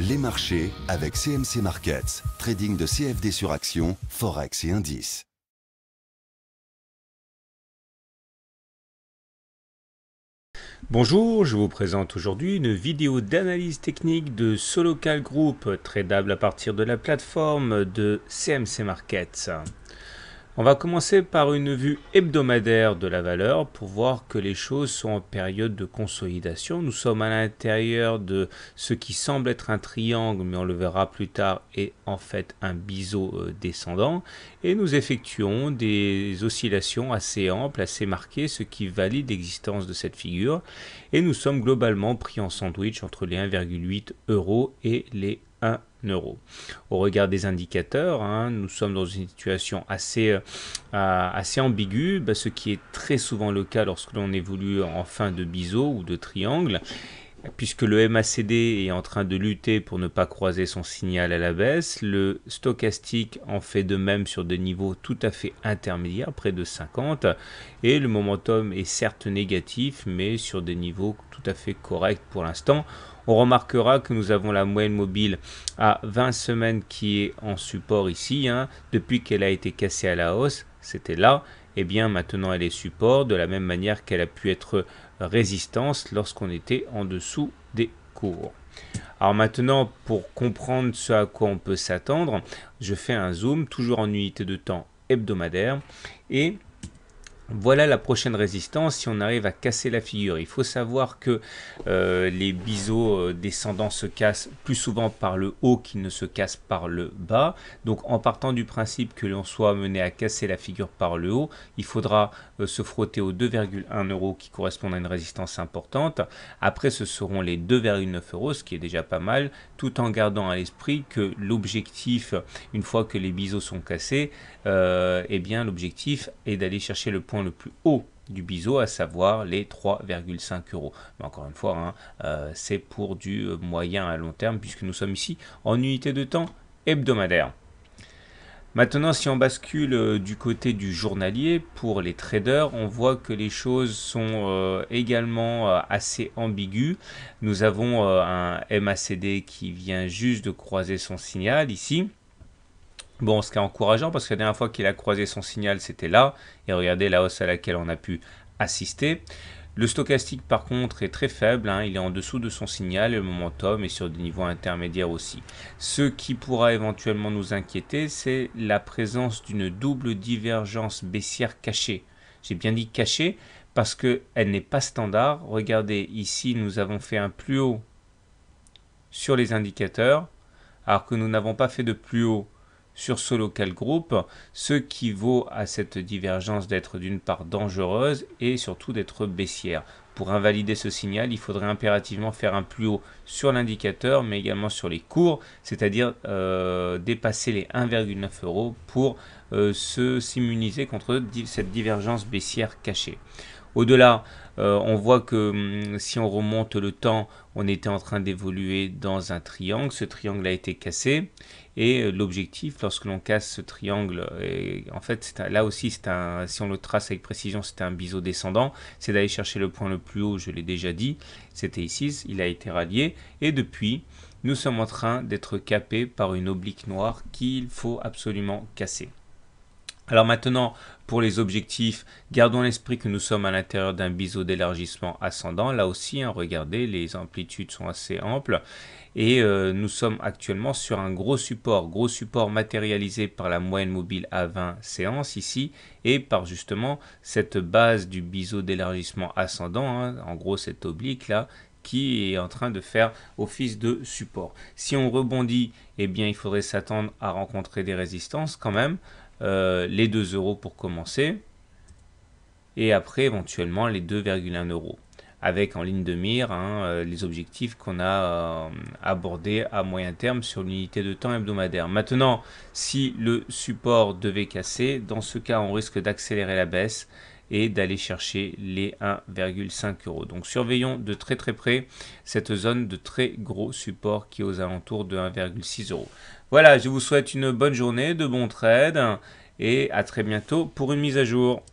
Les marchés avec CMC Markets, trading de CFD sur actions, forex et indices. Bonjour, je vous présente aujourd'hui une vidéo d'analyse technique de Solocal Group, tradable à partir de la plateforme de CMC Markets. On va commencer par une vue hebdomadaire de la valeur pour voir que les choses sont en période de consolidation. Nous sommes à l'intérieur de ce qui semble être un triangle, mais on le verra plus tard, est en fait un biseau euh, descendant. Et nous effectuons des oscillations assez amples, assez marquées, ce qui valide l'existence de cette figure. Et nous sommes globalement pris en sandwich entre les 1,8 euros et les au regard des indicateurs, hein, nous sommes dans une situation assez, euh, assez ambiguë, bah, ce qui est très souvent le cas lorsque l'on évolue en fin de biseau ou de triangle puisque le MACD est en train de lutter pour ne pas croiser son signal à la baisse, le stochastique en fait de même sur des niveaux tout à fait intermédiaires, près de 50, et le momentum est certes négatif, mais sur des niveaux tout à fait corrects pour l'instant. On remarquera que nous avons la moyenne mobile à 20 semaines qui est en support ici, hein. depuis qu'elle a été cassée à la hausse, c'était là, et eh bien maintenant elle est support de la même manière qu'elle a pu être résistance lorsqu'on était en dessous des cours. Alors maintenant, pour comprendre ce à quoi on peut s'attendre, je fais un zoom, toujours en unité de temps hebdomadaire, et voilà la prochaine résistance si on arrive à casser la figure. Il faut savoir que euh, les biseaux euh, descendants se cassent plus souvent par le haut qu'ils ne se cassent par le bas. Donc en partant du principe que l'on soit amené à casser la figure par le haut, il faudra euh, se frotter aux 2,1 euros qui correspondent à une résistance importante. Après ce seront les 2,9 euros, ce qui est déjà pas mal, tout en gardant à l'esprit que l'objectif, une fois que les biseaux sont cassés, eh bien l'objectif est d'aller chercher le point le plus haut du biseau, à savoir les 3,5 euros. Mais encore une fois, hein, euh, c'est pour du moyen à long terme, puisque nous sommes ici en unité de temps hebdomadaire. Maintenant, si on bascule euh, du côté du journalier, pour les traders, on voit que les choses sont euh, également assez ambiguës. Nous avons un MACD qui vient juste de croiser son signal ici. Bon, ce qui est encourageant parce que la dernière fois qu'il a croisé son signal, c'était là. Et regardez la hausse à laquelle on a pu assister. Le stochastique, par contre, est très faible. Hein. il est en dessous de son signal et le momentum est sur des niveaux intermédiaires aussi. Ce qui pourra éventuellement nous inquiéter, c'est la présence d'une double divergence baissière cachée. J'ai bien dit cachée parce qu'elle n'est pas standard. Regardez, ici, nous avons fait un plus haut sur les indicateurs alors que nous n'avons pas fait de plus haut sur ce local group, ce qui vaut à cette divergence d'être d'une part dangereuse et surtout d'être baissière. Pour invalider ce signal, il faudrait impérativement faire un plus haut sur l'indicateur, mais également sur les cours, c'est-à-dire euh, dépasser les 1,9 euros pour euh, se s'immuniser contre cette divergence baissière cachée. Au-delà, euh, on voit que hum, si on remonte le temps, on était en train d'évoluer dans un triangle. Ce triangle a été cassé. Et euh, l'objectif, lorsque l'on casse ce triangle, en fait, là aussi, si on le trace avec précision, c'est un biseau descendant, c'est d'aller chercher le point le plus haut, je l'ai déjà dit, c'était ici, il a été rallié, et depuis, nous sommes en train d'être capés par une oblique noire qu'il faut absolument casser. Alors maintenant, pour les objectifs, gardons l'esprit que nous sommes à l'intérieur d'un biseau d'élargissement ascendant. Là aussi, hein, regardez, les amplitudes sont assez amples. Et euh, nous sommes actuellement sur un gros support, gros support matérialisé par la moyenne mobile à 20 séances ici, et par justement cette base du biseau d'élargissement ascendant, hein, en gros cette oblique là, qui est en train de faire office de support. Si on rebondit, eh bien, il faudrait s'attendre à rencontrer des résistances quand même. Euh, les 2 euros pour commencer, et après éventuellement les 2,1 euros, avec en ligne de mire hein, euh, les objectifs qu'on a euh, abordés à moyen terme sur l'unité de temps hebdomadaire. Maintenant, si le support devait casser, dans ce cas on risque d'accélérer la baisse et d'aller chercher les 1,5 euros. Donc surveillons de très très près cette zone de très gros support qui est aux alentours de 1,6 euros. Voilà, je vous souhaite une bonne journée, de bons trades et à très bientôt pour une mise à jour.